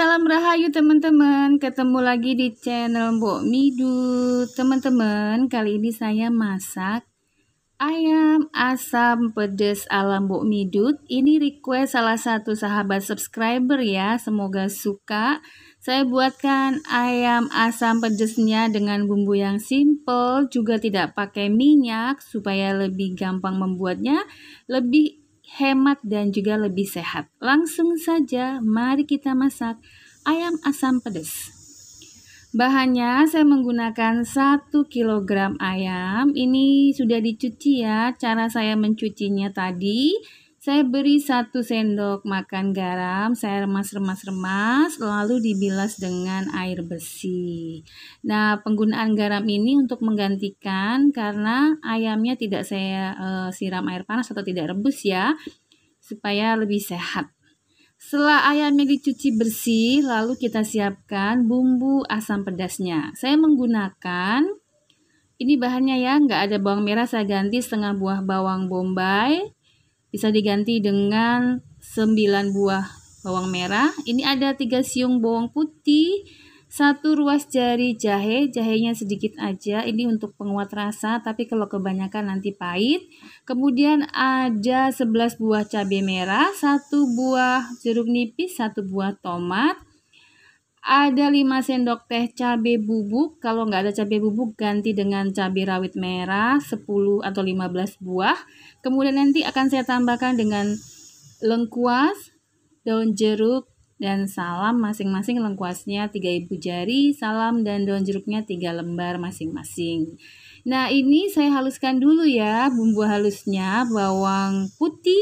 salam rahayu teman-teman. Ketemu lagi di channel Mbok Midu. Teman-teman, kali ini saya masak ayam asam pedas ala Mbok Midut. Ini request salah satu sahabat subscriber ya. Semoga suka. Saya buatkan ayam asam pedasnya dengan bumbu yang simple, juga tidak pakai minyak supaya lebih gampang membuatnya, lebih hemat dan juga lebih sehat. Langsung saja mari kita masak ayam asam pedas. Bahannya saya menggunakan 1 kg ayam. Ini sudah dicuci ya. Cara saya mencucinya tadi saya beri satu sendok makan garam, saya remas-remas-remas, lalu dibilas dengan air bersih. Nah, penggunaan garam ini untuk menggantikan karena ayamnya tidak saya e, siram air panas atau tidak rebus ya, supaya lebih sehat. Setelah ayamnya dicuci bersih, lalu kita siapkan bumbu asam pedasnya. Saya menggunakan ini bahannya ya, nggak ada bawang merah, saya ganti setengah buah bawang bombay, bisa diganti dengan 9 buah bawang merah. Ini ada 3 siung bawang putih, satu ruas jari jahe, jahenya sedikit aja. Ini untuk penguat rasa, tapi kalau kebanyakan nanti pahit. Kemudian ada 11 buah cabai merah, satu buah jeruk nipis, satu buah tomat, ada 5 sendok teh cabai bubuk. Kalau nggak ada cabai bubuk, ganti dengan cabai rawit merah 10 atau 15 buah. Kemudian nanti akan saya tambahkan dengan lengkuas, daun jeruk, dan salam masing-masing lengkuasnya 3 ibu jari, salam dan daun jeruknya 3 lembar masing-masing. Nah ini saya haluskan dulu ya bumbu halusnya, bawang putih,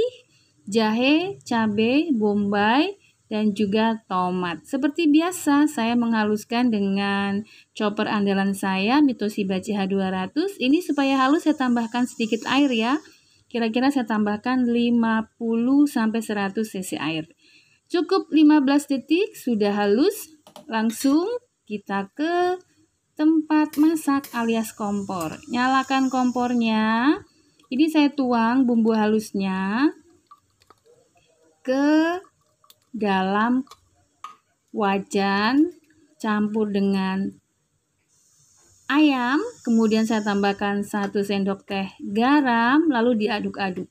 jahe, cabai, bombay, dan juga tomat. Seperti biasa, saya menghaluskan dengan chopper andalan saya, Mitoshiba h 200 Ini supaya halus saya tambahkan sedikit air ya. Kira-kira saya tambahkan 50 sampai 100 cc air. Cukup 15 detik, sudah halus. Langsung kita ke tempat masak alias kompor. Nyalakan kompornya. Ini saya tuang bumbu halusnya ke dalam wajan campur dengan ayam, kemudian saya tambahkan 1 sendok teh garam, lalu diaduk-aduk.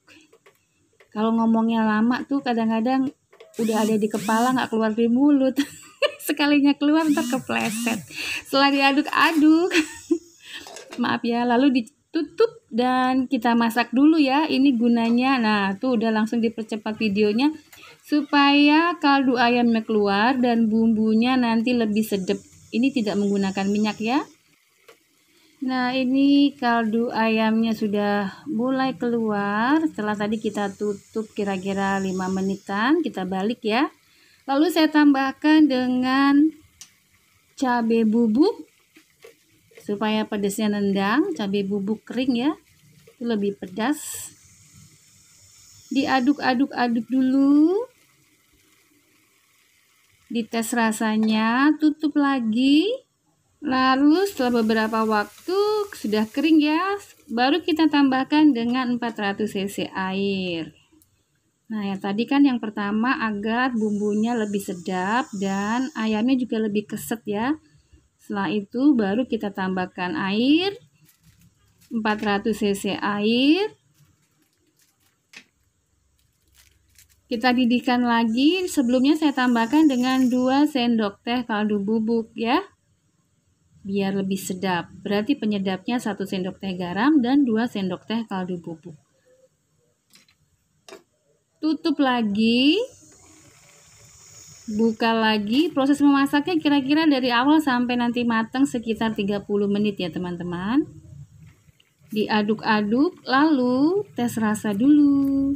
Kalau ngomongnya lama tuh kadang-kadang udah ada di kepala nggak keluar di mulut. Sekalinya keluar ntar kepleset. Setelah diaduk-aduk, maaf ya, lalu ditutup dan kita masak dulu ya ini gunanya nah tuh udah langsung dipercepat videonya supaya kaldu ayamnya keluar dan bumbunya nanti lebih sedap ini tidak menggunakan minyak ya nah ini kaldu ayamnya sudah mulai keluar setelah tadi kita tutup kira-kira 5 menitan kita balik ya lalu saya tambahkan dengan cabai bubuk supaya pedasnya nendang cabai bubuk kering ya itu lebih pedas diaduk-aduk-aduk dulu dites rasanya tutup lagi lalu setelah beberapa waktu sudah kering ya baru kita tambahkan dengan 400 cc air Nah, ya tadi kan yang pertama agar bumbunya lebih sedap dan ayamnya juga lebih keset ya. Setelah itu baru kita tambahkan air 400 cc air. Kita didihkan lagi, sebelumnya saya tambahkan dengan 2 sendok teh kaldu bubuk ya. Biar lebih sedap. Berarti penyedapnya 1 sendok teh garam dan 2 sendok teh kaldu bubuk. Tutup lagi buka lagi proses memasaknya kira-kira dari awal sampai nanti matang sekitar 30 menit ya teman-teman diaduk-aduk lalu tes rasa dulu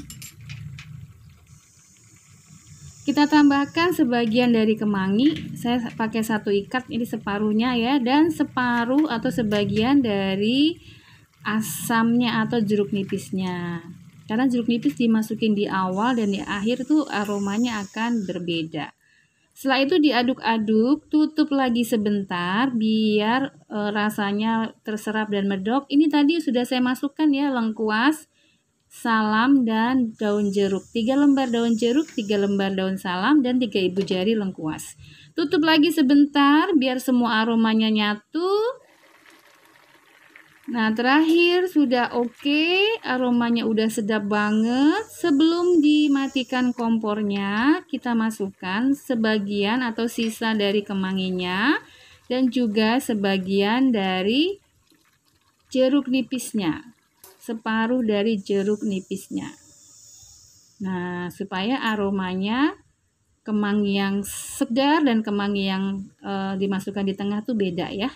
kita tambahkan sebagian dari kemangi saya pakai satu ikat ini separuhnya ya dan separuh atau sebagian dari asamnya atau jeruk nipisnya karena jeruk nipis dimasukin di awal dan di akhir tuh aromanya akan berbeda setelah itu diaduk-aduk, tutup lagi sebentar biar e, rasanya terserap dan medok. Ini tadi sudah saya masukkan ya lengkuas, salam dan daun jeruk. 3 lembar daun jeruk, 3 lembar daun salam dan 3 ibu jari lengkuas. Tutup lagi sebentar biar semua aromanya nyatu. Nah, terakhir sudah oke, okay, aromanya udah sedap banget. Sebelum dimatikan kompornya, kita masukkan sebagian atau sisa dari kemanginya dan juga sebagian dari jeruk nipisnya. Separuh dari jeruk nipisnya. Nah, supaya aromanya kemangi yang segar dan kemangi yang e, dimasukkan di tengah tuh beda ya.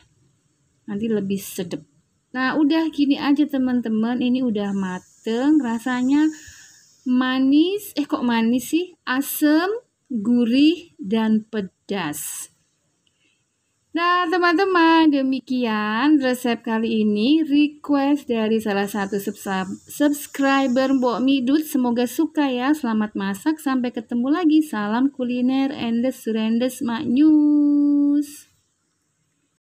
Nanti lebih sedap. Nah, udah gini aja teman-teman, ini udah mateng, rasanya manis, eh kok manis sih? Asem, gurih, dan pedas. Nah, teman-teman, demikian resep kali ini request dari salah satu subscriber Mbok Midut. Semoga suka ya. Selamat masak. Sampai ketemu lagi. Salam kuliner endes surendes maknyus.